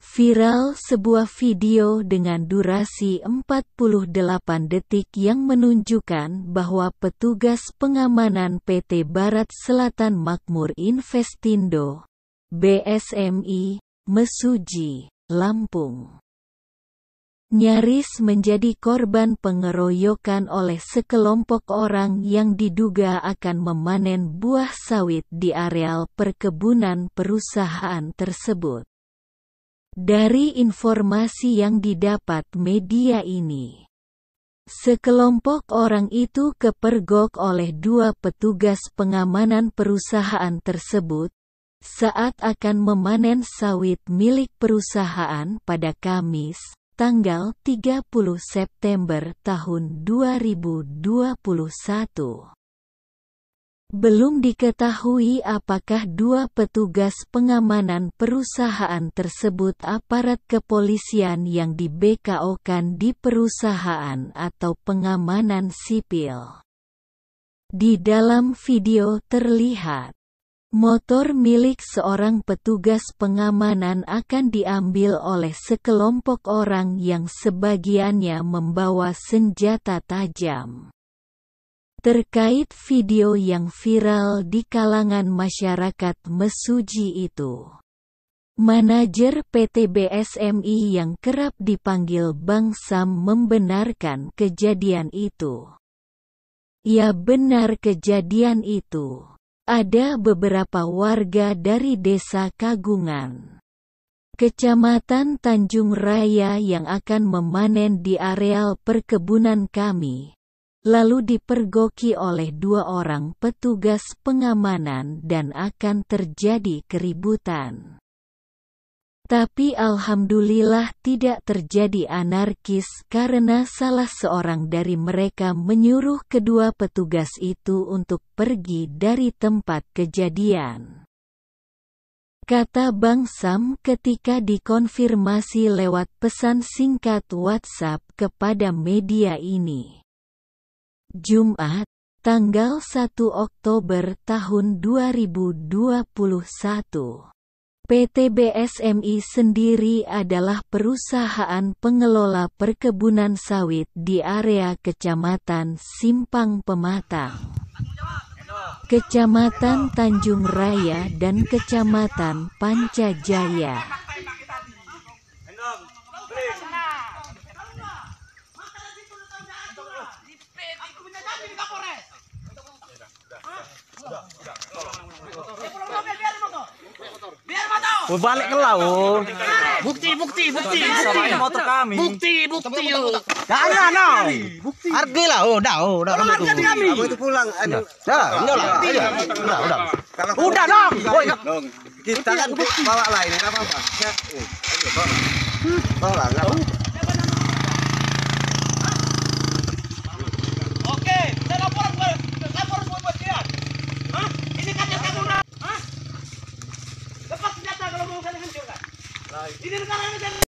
Viral sebuah video dengan durasi 48 detik yang menunjukkan bahwa petugas pengamanan PT Barat Selatan Makmur Investindo, BSMI, Mesuji, Lampung. Nyaris menjadi korban pengeroyokan oleh sekelompok orang yang diduga akan memanen buah sawit di areal perkebunan perusahaan tersebut. Dari informasi yang didapat media ini, sekelompok orang itu kepergok oleh dua petugas pengamanan perusahaan tersebut saat akan memanen sawit milik perusahaan pada Kamis, tanggal 30 September tahun 2021. Belum diketahui apakah dua petugas pengamanan perusahaan tersebut aparat kepolisian yang di di perusahaan atau pengamanan sipil. Di dalam video terlihat, motor milik seorang petugas pengamanan akan diambil oleh sekelompok orang yang sebagiannya membawa senjata tajam terkait video yang viral di kalangan masyarakat Mesuji itu. Manajer PT BSMI yang kerap dipanggil Bang Sam membenarkan kejadian itu. Ya benar kejadian itu. Ada beberapa warga dari desa Kagungan. Kecamatan Tanjung Raya yang akan memanen di areal perkebunan kami, lalu dipergoki oleh dua orang petugas pengamanan dan akan terjadi keributan. Tapi alhamdulillah tidak terjadi anarkis karena salah seorang dari mereka menyuruh kedua petugas itu untuk pergi dari tempat kejadian. Kata Bang Sam ketika dikonfirmasi lewat pesan singkat WhatsApp kepada media ini. Jumat, tanggal 1 Oktober tahun 2021. PT BSMI sendiri adalah perusahaan pengelola perkebunan sawit di area Kecamatan Simpang Pematang, Kecamatan Tanjung Raya dan Kecamatan Pancajaya. balik ke laut Bukti, bukti, bukti, motor kami. Bukti, bukti. Dah ada no. Bukti. Harga lah, oh, dah, oh, dah. Kamu itu pulang. Dah, udah, udah, udah. Udah dong. Kita kan apa apa. Bawa lah, দিনের কারণে